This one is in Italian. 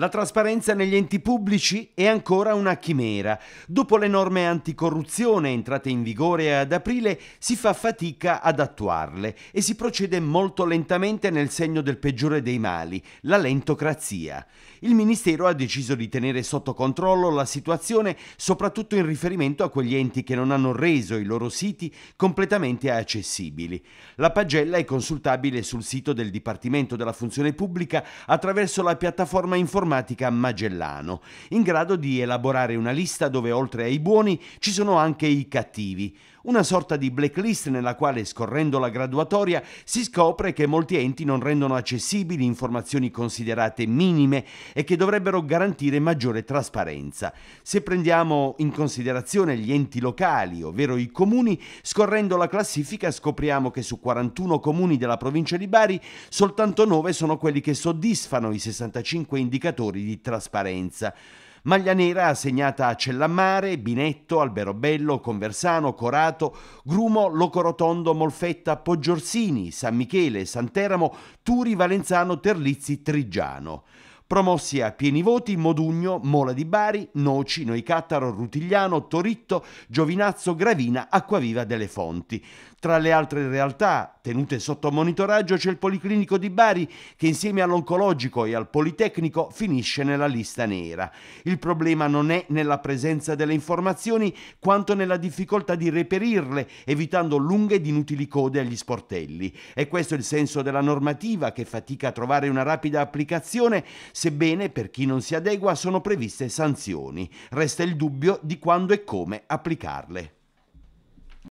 La trasparenza negli enti pubblici è ancora una chimera. Dopo le norme anticorruzione entrate in vigore ad aprile, si fa fatica ad attuarle e si procede molto lentamente nel segno del peggiore dei mali, la lentocrazia. Il Ministero ha deciso di tenere sotto controllo la situazione soprattutto in riferimento a quegli enti che non hanno reso i loro siti completamente accessibili. La pagella è consultabile sul sito del Dipartimento della Funzione Pubblica attraverso la piattaforma informatica informatica Magellano, in grado di elaborare una lista dove oltre ai buoni ci sono anche i cattivi, una sorta di blacklist nella quale, scorrendo la graduatoria, si scopre che molti enti non rendono accessibili informazioni considerate minime e che dovrebbero garantire maggiore trasparenza. Se prendiamo in considerazione gli enti locali, ovvero i comuni, scorrendo la classifica scopriamo che su 41 comuni della provincia di Bari soltanto 9 sono quelli che soddisfano i 65 indicatori di trasparenza. Maglia nera assegnata a Cellammare, Binetto, Alberobello, Conversano, Corato, Grumo, Locorotondo, Molfetta, Poggiorsini, San Michele, Santeramo, Turi, Valenzano, Terlizzi, Trigiano. Promossi a pieni voti Modugno, Mola di Bari, Noci, Noicattaro, Rutigliano, Toritto, Giovinazzo, Gravina, Acquaviva delle Fonti. Tra le altre realtà tenute sotto monitoraggio c'è il Policlinico di Bari che insieme all'oncologico e al Politecnico finisce nella lista nera. Il problema non è nella presenza delle informazioni quanto nella difficoltà di reperirle, evitando lunghe ed inutili code agli sportelli. E questo è il senso della normativa che fatica a trovare una rapida applicazione, sebbene per chi non si adegua sono previste sanzioni. Resta il dubbio di quando e come applicarle.